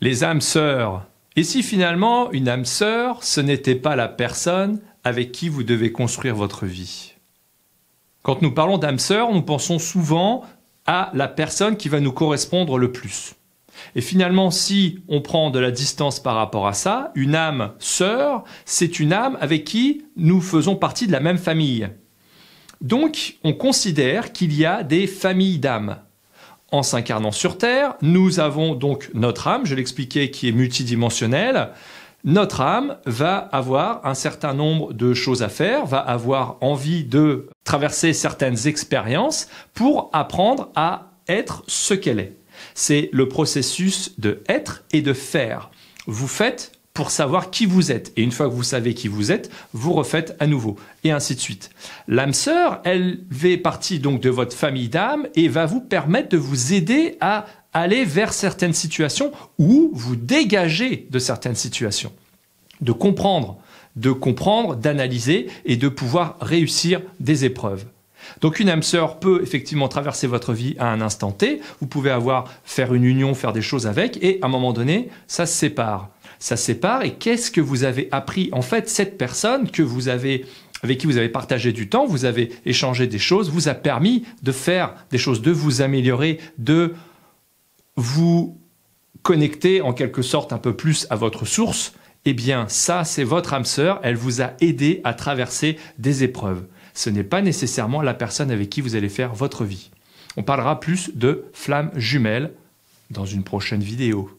les âmes sœurs. Et si finalement une âme sœur, ce n'était pas la personne avec qui vous devez construire votre vie Quand nous parlons d'âme sœur, nous pensons souvent à la personne qui va nous correspondre le plus. Et finalement, si on prend de la distance par rapport à ça, une âme sœur, c'est une âme avec qui nous faisons partie de la même famille. Donc, on considère qu'il y a des familles d'âmes en s'incarnant sur Terre. Nous avons donc notre âme, je l'expliquais, qui est multidimensionnelle. Notre âme va avoir un certain nombre de choses à faire, va avoir envie de traverser certaines expériences pour apprendre à être ce qu'elle est. C'est le processus de être et de faire. Vous faites pour savoir qui vous êtes. Et une fois que vous savez qui vous êtes, vous refaites à nouveau, et ainsi de suite. L'âme sœur, elle fait partie donc de votre famille d'âme et va vous permettre de vous aider à aller vers certaines situations ou vous dégager de certaines situations, de comprendre, de comprendre, d'analyser et de pouvoir réussir des épreuves. Donc une âme sœur peut effectivement traverser votre vie à un instant T, vous pouvez avoir faire une union, faire des choses avec, et à un moment donné, ça se sépare. Ça se sépare, et qu'est-ce que vous avez appris En fait, cette personne que vous avez avec qui vous avez partagé du temps, vous avez échangé des choses, vous a permis de faire des choses, de vous améliorer, de vous connecter en quelque sorte un peu plus à votre source, eh bien ça, c'est votre âme sœur, elle vous a aidé à traverser des épreuves ce n'est pas nécessairement la personne avec qui vous allez faire votre vie. On parlera plus de flammes jumelles dans une prochaine vidéo.